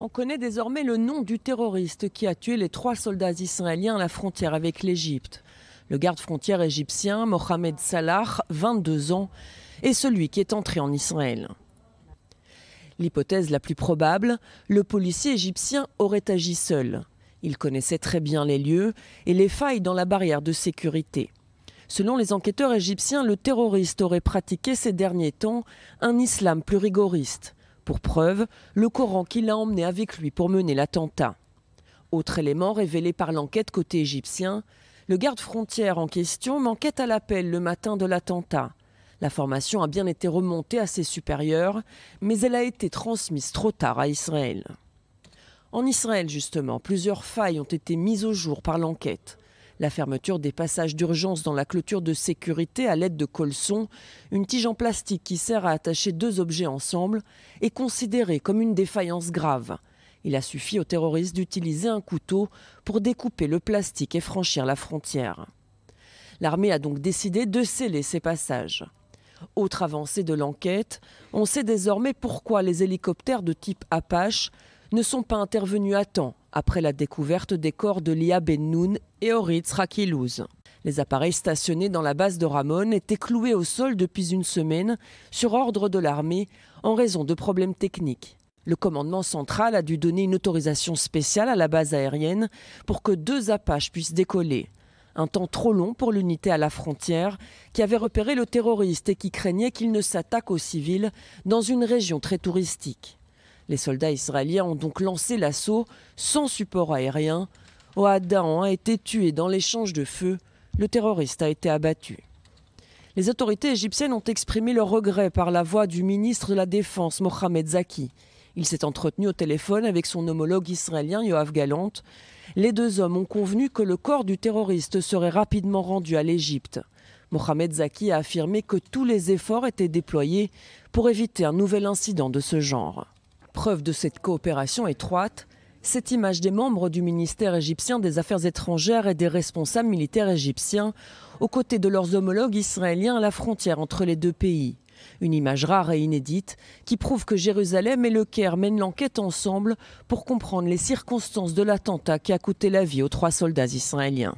On connaît désormais le nom du terroriste qui a tué les trois soldats israéliens à la frontière avec l'Égypte. Le garde-frontière égyptien Mohamed Salah, 22 ans, est celui qui est entré en Israël. L'hypothèse la plus probable, le policier égyptien aurait agi seul. Il connaissait très bien les lieux et les failles dans la barrière de sécurité. Selon les enquêteurs égyptiens, le terroriste aurait pratiqué ces derniers temps un islam plus rigoriste. Pour preuve, le Coran qu'il a emmené avec lui pour mener l'attentat. Autre élément révélé par l'enquête côté égyptien, le garde frontière en question manquait à l'appel le matin de l'attentat. La formation a bien été remontée à ses supérieurs, mais elle a été transmise trop tard à Israël. En Israël, justement, plusieurs failles ont été mises au jour par l'enquête. La fermeture des passages d'urgence dans la clôture de sécurité à l'aide de colsons, une tige en plastique qui sert à attacher deux objets ensemble, est considérée comme une défaillance grave. Il a suffi aux terroristes d'utiliser un couteau pour découper le plastique et franchir la frontière. L'armée a donc décidé de sceller ces passages. Autre avancée de l'enquête, on sait désormais pourquoi les hélicoptères de type Apache ne sont pas intervenus à temps après la découverte des corps de Lia Ben Noun et Horitz Rakilouz. Les appareils stationnés dans la base de Ramon étaient cloués au sol depuis une semaine, sur ordre de l'armée, en raison de problèmes techniques. Le commandement central a dû donner une autorisation spéciale à la base aérienne pour que deux Apaches puissent décoller. Un temps trop long pour l'unité à la frontière, qui avait repéré le terroriste et qui craignait qu'il ne s'attaque aux civils dans une région très touristique. Les soldats israéliens ont donc lancé l'assaut sans support aérien. Daan a été tué dans l'échange de feu. Le terroriste a été abattu. Les autorités égyptiennes ont exprimé leur regret par la voix du ministre de la Défense, Mohamed Zaki. Il s'est entretenu au téléphone avec son homologue israélien Yoav Galant. Les deux hommes ont convenu que le corps du terroriste serait rapidement rendu à l'Égypte. Mohamed Zaki a affirmé que tous les efforts étaient déployés pour éviter un nouvel incident de ce genre. Preuve de cette coopération étroite, cette image des membres du ministère égyptien des Affaires étrangères et des responsables militaires égyptiens aux côtés de leurs homologues israéliens à la frontière entre les deux pays. Une image rare et inédite qui prouve que Jérusalem et le Caire mènent l'enquête ensemble pour comprendre les circonstances de l'attentat qui a coûté la vie aux trois soldats israéliens.